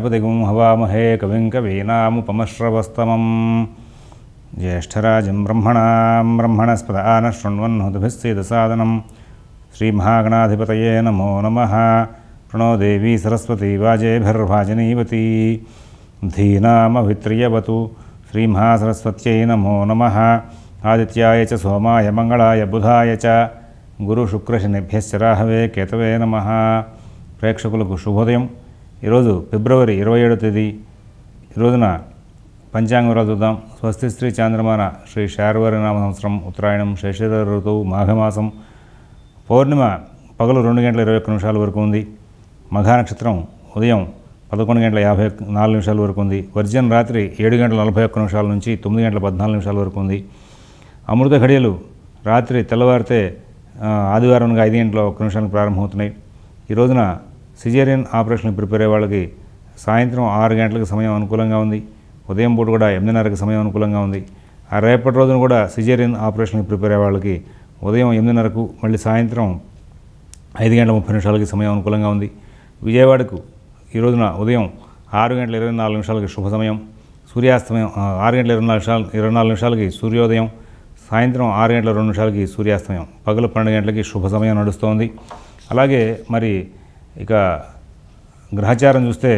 गणपतिगुं हवामहे कविं कवीनामुपमश्रवस्तमं ज्येष्ठराजं ब्रह्मणां ब्रह्मणस्पदानः शृण्वन्नुतभिः सीदसादनं श्रीमहागणाधिपतये नमो नम प्रणो देवी सरस्वती वाजेभिर्वाजनीवती धीनामभित्रियवतु श्रीमहासरस्वत्यै नमो नम आदित्याय च सोमाय मंगलाय बुधाय च గురు శుక్ర శనిభ్యశ్చ రాహవే కేతవే ఈరోజు ఫిబ్రవరి ఇరవై ఏడో తేదీ రోజున పంచాంగంలో చూద్దాం స్వస్తి శ్రీ చాంద్రమాన శ్రీ శార్వరి నామ సంవత్సరం ఉత్తరాయణం శశిర ఋతువు మాఘమాసం పౌర్ణిమ పగలు రెండు గంటల ఇరవై ఒక్క నిమిషాల వరకు ఉంది మఘానక్షత్రం నక్షత్రం ఉదయం పదకొండు గంటల యాభై నాలుగు నిమిషాల వరకు ఉంది వర్జన్ రాత్రి ఏడు గంటల నలభై ఒక్క నిమిషాల నుంచి తొమ్మిది గంటల పద్నాలుగు నిమిషాల వరకు ఉంది అమృత ఘడియలు రాత్రి తెల్లవారితే ఆదివారంగా ఐదు గంటల ఒక్క నిమిషానికి ప్రారంభమవుతున్నాయి ఈ రోజున సిజేరియన్ ఆపరేషన్కి ప్రిపేర్ అయ్యే వాళ్ళకి సాయంత్రం ఆరు గంటలకు సమయం అనుకూలంగా ఉంది ఉదయం పూట కూడా ఎనిమిదిన్నరకు సమయం అనుకూలంగా ఉంది ఆ రేపటి రోజున కూడా సిజేరియన్ ఆపరేషన్కి ప్రిపేర్ అయ్యే వాళ్ళకి ఉదయం ఎనిమిదిన్నరకు మళ్ళీ సాయంత్రం ఐదు గంటల ముప్పై నిమిషాలకి సమయం అనుకూలంగా ఉంది విజయవాడకు ఈ రోజున ఉదయం ఆరు గంటల ఇరవై నాలుగు నిమిషాలకి శుభ సమయం సూర్యాస్తమయం ఆరు గంటల ఇరవై నాలుగు నిమిషాలు ఇరవై నాలుగు నిమిషాలకి సూర్యోదయం సాయంత్రం ఆరు గంటల రెండు నిమిషాలకి సూర్యాస్తమయం పగలు పన్నెండు గంటలకి శుభ సమయం నడుస్తోంది అలాగే మరి ఇక గ్రహచారం చూస్తే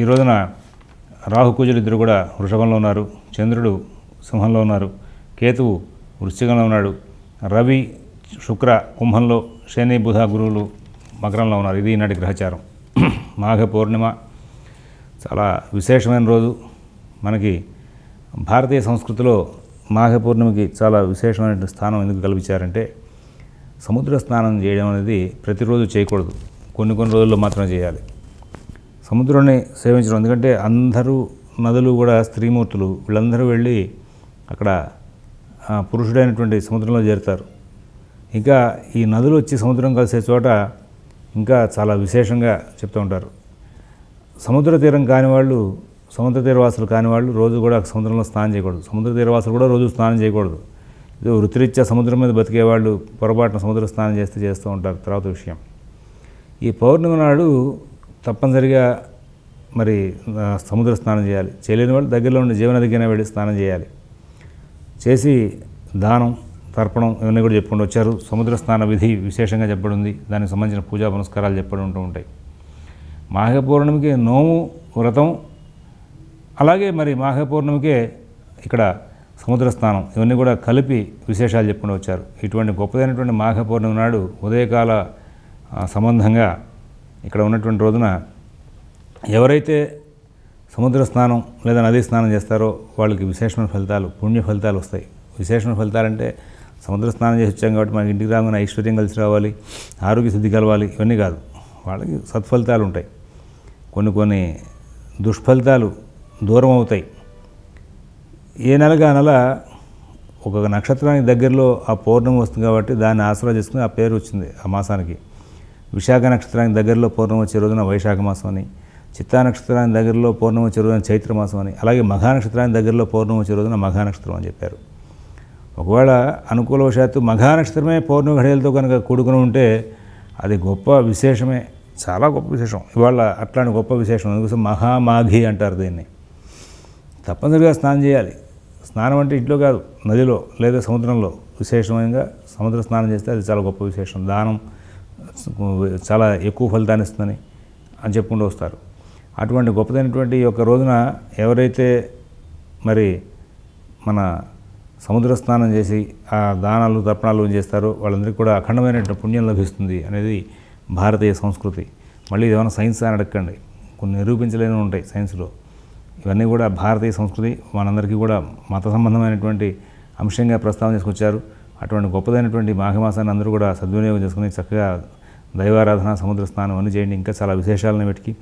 ఈ రోజున రాహు కుజులు ఇద్దరు కూడా వృషభంలో ఉన్నారు చంద్రుడు సింహంలో ఉన్నారు కేతువు వృశ్చికంలో ఉన్నాడు రవి శుక్ర కుంభంలో శని బుధ గురువులు మకరంలో ఉన్నారు ఇది ఈనాటి గ్రహచారం మాఘ పౌర్ణిమ చాలా విశేషమైన రోజు మనకి భారతీయ సంస్కృతిలో మాఘ పౌర్ణిమకి చాలా విశేషమైన స్థానం ఎందుకు కల్పించారంటే సముద్ర స్నానం చేయడం అనేది ప్రతిరోజు చేయకూడదు కొన్ని కొన్ని రోజుల్లో మాత్రమే చేయాలి సముద్రాన్ని సేవించడం ఎందుకంటే అందరూ నదులు కూడా స్త్రీమూర్తులు వీళ్ళందరూ వెళ్ళి అక్కడ పురుషుడైనటువంటి సముద్రంలో చేరుతారు ఇంకా ఈ నదులు వచ్చి సముద్రం కలిసే చోట ఇంకా చాలా విశేషంగా చెప్తూ ఉంటారు సముద్ర తీరం కాని వాళ్ళు సముద్ర తీరవాసులు కాని వాళ్ళు రోజు కూడా సముద్రంలో స్నానం చేయకూడదు సముద్ర తీరవాసులు కూడా రోజు స్నానం చేయకూడదు ఇది వృత్తిరీత్యా సముద్రం మీద బతికేవాళ్ళు పొరపాటున సముద్ర స్నానం చేస్తే చేస్తూ ఉంటారు తర్వాత విషయం ఈ పౌర్ణమి నాడు తప్పనిసరిగా మరి సముద్ర స్నానం చేయాలి చేయలేని వాళ్ళు దగ్గరలో ఉన్న జీవనదికైనా వెళ్ళి స్నానం చేయాలి చేసి దానం తర్పణం ఇవన్నీ కూడా చెప్పుకుంటూ వచ్చారు సముద్ర స్నాన విధి విశేషంగా ఉంది దానికి సంబంధించిన పూజా పునస్కారాలు చెప్పడం ఉంటూ ఉంటాయి మాఘ పౌర్ణమికి నోము వ్రతం అలాగే మరి మాఘ ఇక్కడ సముద్ర స్నానం ఇవన్నీ కూడా కలిపి విశేషాలు చెప్పుకుంటూ వచ్చారు ఇటువంటి గొప్పదైనటువంటి మాఘ పౌర్ణమి నాడు ఉదయకాల సంబంధంగా ఇక్కడ ఉన్నటువంటి రోజున ఎవరైతే సముద్ర స్నానం లేదా నదీ స్నానం చేస్తారో వాళ్ళకి విశేషమైన ఫలితాలు పుణ్య ఫలితాలు వస్తాయి విశేషమైన ఫలితాలంటే సముద్ర స్నానం చేసి వచ్చాం కాబట్టి మనకి ఇంటికి రాగానే ఐశ్వర్యం కలిసి రావాలి ఆరోగ్య శుద్ధి కలవాలి ఇవన్నీ కాదు వాళ్ళకి సత్ఫలితాలు ఉంటాయి కొన్ని కొన్ని దుష్ఫలితాలు దూరం అవుతాయి ఏ నెలగా నెల ఒక నక్షత్రానికి దగ్గరలో ఆ పౌర్ణమి వస్తుంది కాబట్టి దాన్ని ఆసరా చేసుకుని ఆ పేరు వచ్చింది ఆ మాసానికి విశాఖ నక్షత్రానికి దగ్గరలో పౌర్ణమి వచ్చే రోజున వైశాఖ మాసం అని చిత్తా నక్షత్రానికి దగ్గరలో పౌర్ణమి వచ్చే రోజున చైత్ర మాసం అని అలాగే మఘానక్షత్రానికి దగ్గరలో పౌర్ణమి వచ్చే రోజున మఘానక్షత్రం అని చెప్పారు ఒకవేళ అనుకూలవశాత్తు మఘానక్షత్రమే పౌర్ణమి ఘడియలతో కనుక కూడుకుని ఉంటే అది గొప్ప విశేషమే చాలా గొప్ప విశేషం ఇవాళ అట్లాంటి గొప్ప విశేషం అందుకోసం మహామాఘి అంటారు దీన్ని తప్పనిసరిగా స్నానం చేయాలి స్నానం అంటే ఇంట్లో కాదు నదిలో లేదా సముద్రంలో విశేషమైన సముద్ర స్నానం చేస్తే అది చాలా గొప్ప విశేషం దానం చాలా ఎక్కువ ఫలితాన్ని ఇస్తుందని అని చెప్పుకుంటూ వస్తారు అటువంటి గొప్పదైనటువంటి యొక్క రోజున ఎవరైతే మరి మన సముద్ర స్నానం చేసి ఆ దానాలు తర్పణాలు చేస్తారో వాళ్ళందరికీ కూడా అఖండమైనటువంటి పుణ్యం లభిస్తుంది అనేది భారతీయ సంస్కృతి మళ్ళీ ఏమైనా సైన్స్ అని అడగండి కొన్ని నిరూపించలేని ఉంటాయి సైన్స్లో ఇవన్నీ కూడా భారతీయ సంస్కృతి మనందరికీ కూడా మత సంబంధమైనటువంటి అంశంగా ప్రస్తావన చేసుకొచ్చారు అటువంటి గొప్పదైనటువంటి మాఘమాసాన్ని అందరూ కూడా సద్వినియోగం చేసుకుని చక్కగా దైవారాధన సముద్ర స్నానం అన్నీ చేయండి ఇంకా చాలా విశేషాలను వీటికి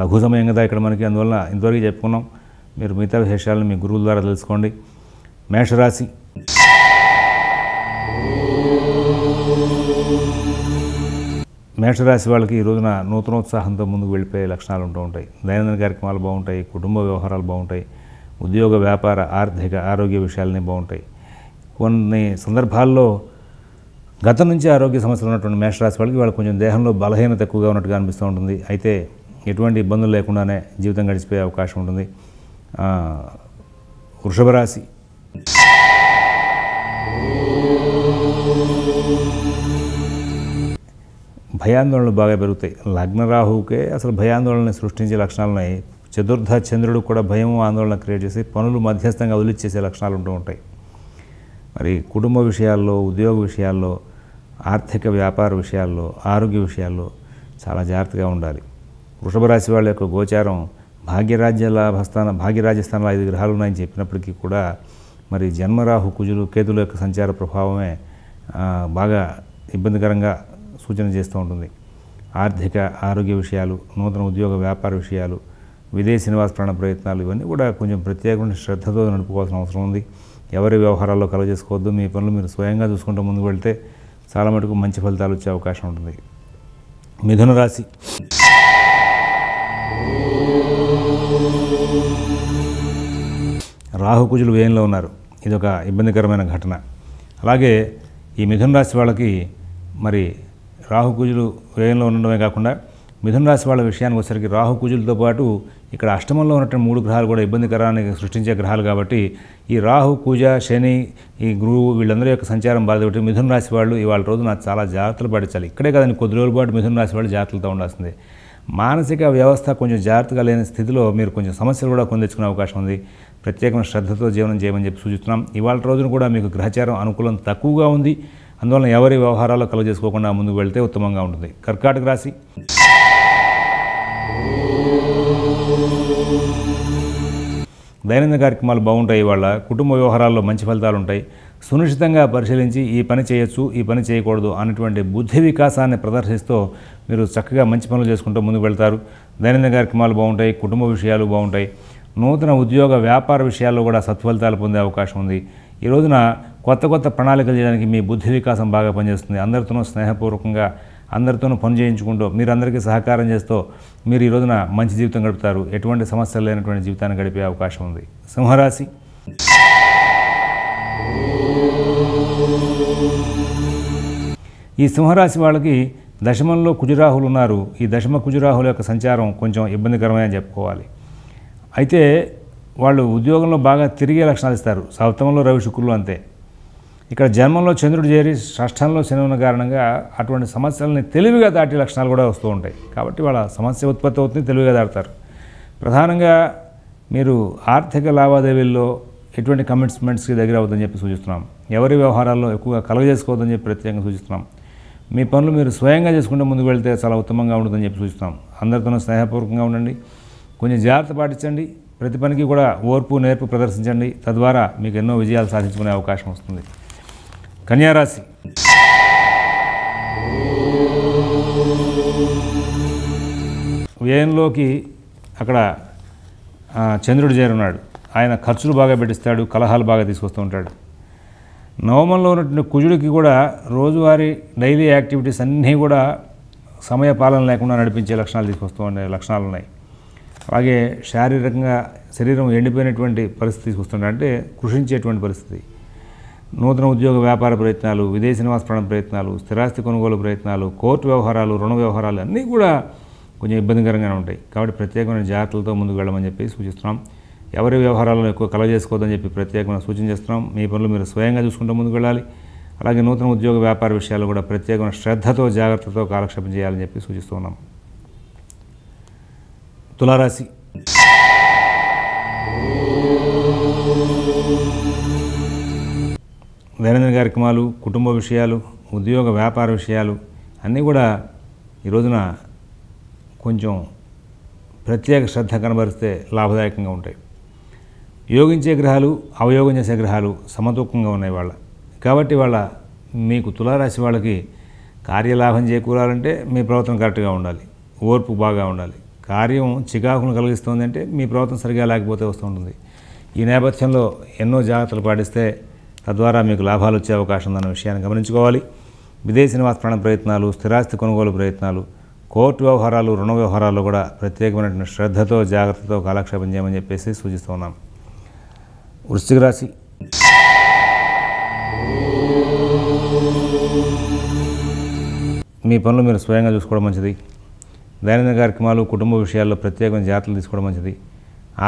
లఘు సమయం కదా ఇక్కడ మనకి అందువల్ల ఇంతవరకు చెప్పుకున్నాం మీరు మిగతా విశేషాలను మీ గురువుల ద్వారా తెలుసుకోండి మేషరాశి మేషరాశి వాళ్ళకి ఈ రోజున నూతనోత్సాహంతో ముందుకు వెళ్ళిపోయే లక్షణాలు ఉంటూ ఉంటాయి దైనందిన కార్యక్రమాలు బాగుంటాయి కుటుంబ వ్యవహారాలు బాగుంటాయి ఉద్యోగ వ్యాపార ఆర్థిక ఆరోగ్య విషయాలన్నీ బాగుంటాయి కొన్ని సందర్భాల్లో గతం నుంచి ఆరోగ్య సమస్యలు ఉన్నటువంటి మేషరాశి వాళ్ళకి వాళ్ళు కొంచెం దేహంలో బలహీనత ఎక్కువగా ఉన్నట్టుగా అనిపిస్తూ ఉంటుంది అయితే ఎటువంటి ఇబ్బందులు లేకుండానే జీవితం గడిచిపోయే అవకాశం ఉంటుంది వృషభ రాశి భయాందోళనలు బాగా పెరుగుతాయి లగ్న రాహువుకే అసలు భయాందోళనని సృష్టించే ఉన్నాయి చతుర్థ చంద్రుడు కూడా భయం ఆందోళన క్రియేట్ చేసి పనులు మధ్యస్థంగా వదిలిచ్చేసే లక్షణాలు ఉంటూ ఉంటాయి మరి కుటుంబ విషయాల్లో ఉద్యోగ విషయాల్లో ఆర్థిక వ్యాపార విషయాల్లో ఆరోగ్య విషయాల్లో చాలా జాగ్రత్తగా ఉండాలి వృషభ రాశి వాళ్ళ యొక్క గోచారం భాగ్యరాజ్య లాభస్థానం భాగ్యరాజ్య ఐదు గ్రహాలు ఉన్నాయని చెప్పినప్పటికీ కూడా మరి జన్మరాహు కుజులు కేతుల యొక్క సంచార ప్రభావమే బాగా ఇబ్బందికరంగా సూచన చేస్తూ ఉంటుంది ఆర్థిక ఆరోగ్య విషయాలు నూతన ఉద్యోగ వ్యాపార విషయాలు విదేశీ నివాస ప్రాణ ప్రయత్నాలు ఇవన్నీ కూడా కొంచెం ప్రత్యేకమైన శ్రద్ధతో నడుపుకోవాల్సిన అవసరం ఉంది ఎవరి వ్యవహారాల్లో కలగజేసుకోవద్దు మీ పనులు మీరు స్వయంగా చూసుకుంటూ ముందుకు వెళ్తే చాలా మటుకు మంచి ఫలితాలు వచ్చే అవకాశం ఉంటుంది మిథున రాశి రాహుకుజులు వ్యయంలో ఉన్నారు ఇది ఒక ఇబ్బందికరమైన ఘటన అలాగే ఈ మిథున రాశి వాళ్ళకి మరి రాహుకుజులు వ్యయంలో ఉండడమే కాకుండా మిథున రాశి వాళ్ళ విషయానికి వచ్చేసరికి రాహుకుజులతో పాటు ఇక్కడ అష్టమంలో ఉన్నటువంటి మూడు గ్రహాలు కూడా ఇబ్బందికరాన్ని సృష్టించే గ్రహాలు కాబట్టి ఈ రాహు పూజ శని ఈ గురువు వీళ్ళందరూ యొక్క సంచారం బాధపెట్టి మిథున రాశి వాళ్ళు ఇవాళ నాకు చాలా జాగ్రత్తలు పడించాలి ఇక్కడే కదండి కొద్ది రోజుల పాటు మిథున రాశి వాళ్ళు జాగ్రత్తలతో ఉండాల్సిందే మానసిక వ్యవస్థ కొంచెం జాగ్రత్తగా లేని స్థితిలో మీరు కొంచెం సమస్యలు కూడా పొందించుకునే అవకాశం ఉంది ప్రత్యేకమైన శ్రద్ధతో జీవనం చేయమని చెప్పి సూచిస్తున్నాం ఇవాళ రోజున కూడా మీకు గ్రహచారం అనుకూలం తక్కువగా ఉంది అందువలన ఎవరి వ్యవహారాలు చేసుకోకుండా ముందుకు వెళ్తే ఉత్తమంగా ఉంటుంది కర్కాటక రాశి దైనందిన కార్యక్రమాలు బాగుంటాయి వాళ్ళ కుటుంబ వ్యవహారాల్లో మంచి ఫలితాలు ఉంటాయి సునిశ్చితంగా పరిశీలించి ఈ పని చేయొచ్చు ఈ పని చేయకూడదు అనేటువంటి బుద్ధి వికాసాన్ని ప్రదర్శిస్తూ మీరు చక్కగా మంచి పనులు చేసుకుంటూ ముందుకు వెళ్తారు దైనందిన కార్యక్రమాలు బాగుంటాయి కుటుంబ విషయాలు బాగుంటాయి నూతన ఉద్యోగ వ్యాపార విషయాల్లో కూడా సత్ఫలితాలు పొందే అవకాశం ఉంది ఈ రోజున కొత్త కొత్త ప్రణాళికలు చేయడానికి మీ బుద్ధి వికాసం బాగా పనిచేస్తుంది అందరితోనూ స్నేహపూర్వకంగా అందరితోనూ పని చేయించుకుంటూ మీరు అందరికీ సహకారం చేస్తూ మీరు ఈ రోజున మంచి జీవితం గడుపుతారు ఎటువంటి సమస్యలు లేనటువంటి జీవితాన్ని గడిపే అవకాశం ఉంది సింహరాశి ఈ సింహరాశి వాళ్ళకి దశమంలో కుజురాహులు ఉన్నారు ఈ దశమ కుజురాహుల యొక్క సంచారం కొంచెం ఇబ్బందికరమే అని చెప్పుకోవాలి అయితే వాళ్ళు ఉద్యోగంలో బాగా తిరిగే లక్షణాలు ఇస్తారు సప్తమంలో రవి శుక్రులు అంతే ఇక్కడ జన్మంలో చంద్రుడు చేరి షష్టంలో శని ఉన్న కారణంగా అటువంటి సమస్యలని తెలివిగా దాటి లక్షణాలు కూడా వస్తూ ఉంటాయి కాబట్టి వాళ్ళ సమస్య ఉత్పత్తి అవుతుంది తెలివిగా దాడతారు ప్రధానంగా మీరు ఆర్థిక లావాదేవీల్లో ఎటువంటి కమిట్మెంట్స్కి దగ్గర అవుతుందని చెప్పి సూచిస్తున్నాం ఎవరి వ్యవహారాల్లో ఎక్కువగా కలగ చేసుకోవద్దని చెప్పి ప్రత్యేకంగా సూచిస్తున్నాం మీ పనులు మీరు స్వయంగా చేసుకుంటే ముందుకు వెళ్తే చాలా ఉత్తమంగా ఉంటుందని చెప్పి సూచిస్తున్నాం అందరితోనూ స్నేహపూర్వకంగా ఉండండి కొంచెం జాగ్రత్త పాటించండి ప్రతి పనికి కూడా ఓర్పు నేర్పు ప్రదర్శించండి తద్వారా మీకు ఎన్నో విజయాలు సాధించుకునే అవకాశం వస్తుంది కన్యారాశి వ్యయంలోకి అక్కడ చంద్రుడు చేరున్నాడు ఆయన ఖర్చులు బాగా పెట్టిస్తాడు కలహాలు బాగా తీసుకొస్తూ ఉంటాడు నవమంలో ఉన్నటువంటి కుజుడికి కూడా రోజువారీ డైలీ యాక్టివిటీస్ అన్నీ కూడా సమయ పాలన లేకుండా నడిపించే లక్షణాలు తీసుకొస్తూ ఉండే లక్షణాలు ఉన్నాయి అలాగే శారీరకంగా శరీరం ఎండిపోయినటువంటి పరిస్థితి తీసుకొస్తుండే అంటే కృషించేటువంటి పరిస్థితి నూతన ఉద్యోగ వ్యాపార ప్రయత్నాలు విదేశీ నివాసపడడం ప్రయత్నాలు స్థిరాస్తి కొనుగోలు ప్రయత్నాలు కోర్టు వ్యవహారాలు రుణ వ్యవహారాలు అన్నీ కూడా కొంచెం ఇబ్బందికరంగానే ఉంటాయి కాబట్టి ప్రత్యేకమైన జాగ్రత్తలతో ముందుకు వెళ్ళమని చెప్పి సూచిస్తున్నాం ఎవరి వ్యవహారాలను ఎక్కువ కలవ చేసుకోవద్దని చెప్పి ప్రత్యేకమైన సూచన చేస్తున్నాం మీ పనులు మీరు స్వయంగా చూసుకుంటూ ముందుకు వెళ్ళాలి అలాగే నూతన ఉద్యోగ వ్యాపార విషయాలు కూడా ప్రత్యేకమైన శ్రద్ధతో జాగ్రత్తతో కాలక్షేపం చేయాలని చెప్పి సూచిస్తున్నాం తులారాశి దైనందిన కార్యక్రమాలు కుటుంబ విషయాలు ఉద్యోగ వ్యాపార విషయాలు అన్నీ కూడా ఈ రోజున కొంచెం ప్రత్యేక శ్రద్ధ కనబరిస్తే లాభదాయకంగా ఉంటాయి యోగించే గ్రహాలు అవయోగం చేసే గ్రహాలు సమతూకంగా ఉన్నాయి వాళ్ళ కాబట్టి వాళ్ళ మీకు తులారాశి వాళ్ళకి కార్యలాభం చేకూరాలంటే మీ ప్రవర్తన కరెక్ట్గా ఉండాలి ఓర్పు బాగా ఉండాలి కార్యం చికాకును అంటే మీ ప్రవర్తన సరిగా లేకపోతే వస్తూ ఉంటుంది ఈ నేపథ్యంలో ఎన్నో జాగ్రత్తలు పాటిస్తే తద్వారా మీకు లాభాలు వచ్చే అవకాశం ఉందన్న విషయాన్ని గమనించుకోవాలి విదేశీ నివాస ప్రాణ ప్రయత్నాలు స్థిరాస్తి కొనుగోలు ప్రయత్నాలు కోర్టు వ్యవహారాలు రుణ వ్యవహారాల్లో కూడా ప్రత్యేకమైన శ్రద్ధతో జాగ్రత్తతో కాలక్షేపం చేయమని చెప్పేసి సూచిస్తూ ఉన్నాం వృశ్చిక రాశి మీ పనులు మీరు స్వయంగా చూసుకోవడం మంచిది దైనందిన కార్యక్రమాలు కుటుంబ విషయాల్లో ప్రత్యేకమైన జాగ్రత్తలు తీసుకోవడం మంచిది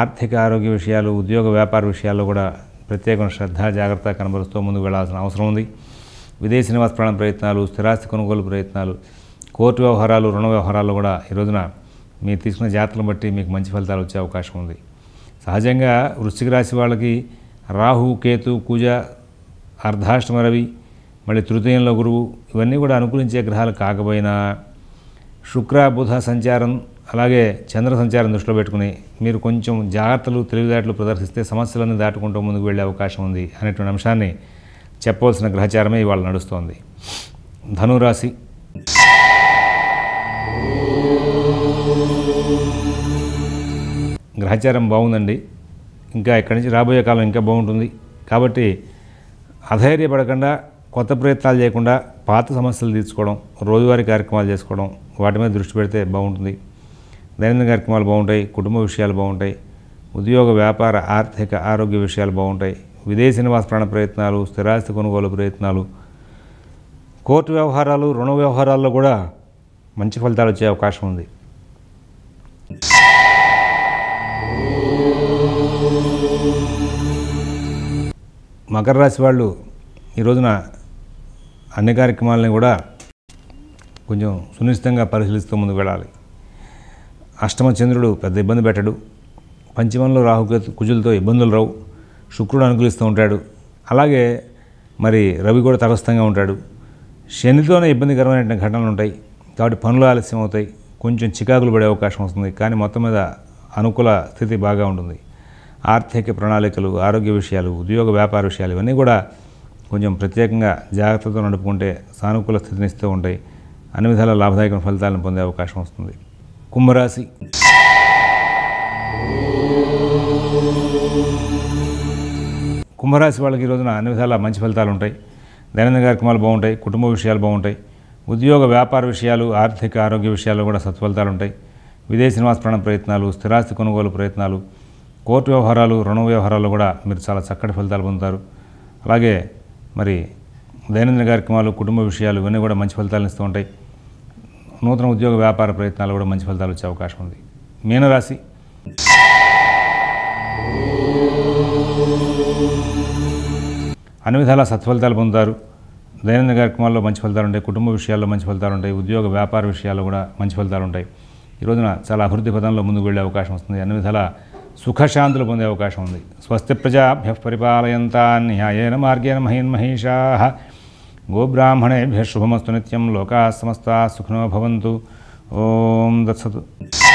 ఆర్థిక ఆరోగ్య విషయాలు ఉద్యోగ వ్యాపార విషయాల్లో కూడా ప్రత్యేకమైన శ్రద్ధ జాగ్రత్త కనబరుస్తూ ముందుకు వెళ్లాల్సిన అవసరం ఉంది విదేశీ నివాస ప్రాణ ప్రయత్నాలు స్థిరాస్తి కొనుగోలు ప్రయత్నాలు కోర్టు వ్యవహారాలు రుణ వ్యవహారాలు కూడా ఈ రోజున మీరు తీసుకున్న జాతరను బట్టి మీకు మంచి ఫలితాలు వచ్చే అవకాశం ఉంది సహజంగా వృశ్చిక రాశి వాళ్ళకి రాహు కేతు కూజ అర్ధాష్టమ రవి మళ్ళీ తృతీయంలో గురువు ఇవన్నీ కూడా అనుకూలించే గ్రహాలు కాకపోయినా శుక్ర బుధ సంచారం అలాగే చంద్ర సంచారం దృష్టిలో పెట్టుకుని మీరు కొంచెం జాగ్రత్తలు తెలివిదాట్లు ప్రదర్శిస్తే సమస్యలన్నీ దాటుకుంటూ ముందుకు వెళ్ళే అవకాశం ఉంది అనేటువంటి అంశాన్ని చెప్పవలసిన గ్రహచారమే ఇవాళ నడుస్తోంది ధనురాశి గ్రహచారం బాగుందండి ఇంకా ఇక్కడి నుంచి రాబోయే కాలం ఇంకా బాగుంటుంది కాబట్టి అధైర్యపడకుండా కొత్త ప్రయత్నాలు చేయకుండా పాత సమస్యలు తీర్చుకోవడం రోజువారీ కార్యక్రమాలు చేసుకోవడం వాటి మీద దృష్టి పెడితే బాగుంటుంది దైనందిన కార్యక్రమాలు బాగుంటాయి కుటుంబ విషయాలు బాగుంటాయి ఉద్యోగ వ్యాపార ఆర్థిక ఆరోగ్య విషయాలు బాగుంటాయి విదేశీ నివాస ప్రాణ ప్రయత్నాలు స్థిరాస్తి కొనుగోలు ప్రయత్నాలు కోర్టు వ్యవహారాలు రుణ వ్యవహారాల్లో కూడా మంచి ఫలితాలు వచ్చే అవకాశం ఉంది మకర రాశి వాళ్ళు ఈరోజున అన్ని కార్యక్రమాలని కూడా కొంచెం సునిశ్చితంగా పరిశీలిస్తూ ముందుకు వెళ్ళాలి అష్టమ చంద్రుడు పెద్ద ఇబ్బంది పెట్టడు పంచమంలో రాహు కుజులతో ఇబ్బందులు రావు శుక్రుడు అనుకూలిస్తూ ఉంటాడు అలాగే మరి రవి కూడా తటస్థంగా ఉంటాడు శనితోనే ఇబ్బందికరమైన ఘటనలు ఉంటాయి కాబట్టి పనులు ఆలస్యం అవుతాయి కొంచెం చికాకులు పడే అవకాశం వస్తుంది కానీ మొత్తం మీద అనుకూల స్థితి బాగా ఉంటుంది ఆర్థిక ప్రణాళికలు ఆరోగ్య విషయాలు ఉద్యోగ వ్యాపార విషయాలు ఇవన్నీ కూడా కొంచెం ప్రత్యేకంగా జాగ్రత్తతో నడుపుకుంటే సానుకూల స్థితినిస్తూ ఉంటాయి అన్ని విధాల లాభదాయక ఫలితాలను పొందే అవకాశం వస్తుంది కుంభరాశి కుంభరాశి వాళ్ళకి ఈ రోజున అన్ని విధాల మంచి ఫలితాలు ఉంటాయి దైనందిన కార్యక్రమాలు బాగుంటాయి కుటుంబ విషయాలు బాగుంటాయి ఉద్యోగ వ్యాపార విషయాలు ఆర్థిక ఆరోగ్య విషయాల్లో కూడా సత్ఫలితాలు ఉంటాయి విదేశీ నివాస ప్రయత్నాలు స్థిరాస్తి కొనుగోలు ప్రయత్నాలు కోర్టు వ్యవహారాలు రుణ వ్యవహారాలు కూడా మీరు చాలా చక్కటి ఫలితాలు పొందుతారు అలాగే మరి దైనందిన కార్యక్రమాలు కుటుంబ విషయాలు ఇవన్నీ కూడా మంచి ఫలితాలు ఇస్తూ ఉంటాయి నూతన ఉద్యోగ వ్యాపార ప్రయత్నాలు కూడా మంచి ఫలితాలు వచ్చే అవకాశం ఉంది మీనరాశి అన్ని విధాల సత్ఫలితాలు పొందుతారు దైనందిన కార్యక్రమాల్లో మంచి ఫలితాలు ఉంటాయి కుటుంబ విషయాల్లో మంచి ఫలితాలు ఉంటాయి ఉద్యోగ వ్యాపార విషయాల్లో కూడా మంచి ఫలితాలు ఉంటాయి ఈ రోజున చాలా అభివృద్ధి పదంలో ముందుకు వెళ్ళే అవకాశం వస్తుంది అన్ని విధాల సుఖశాంతులు పొందే అవకాశం ఉంది స్వస్తి ప్రజాభ్య పరిపాలయంతా న్యాయన మార్గేణ మహిన్మహేషా गोब्राह्मणेभ्यः शुभमस्तु नित्यं लोकाः समस्ताः सुखिनो भवन्तु ॐ दत्सतु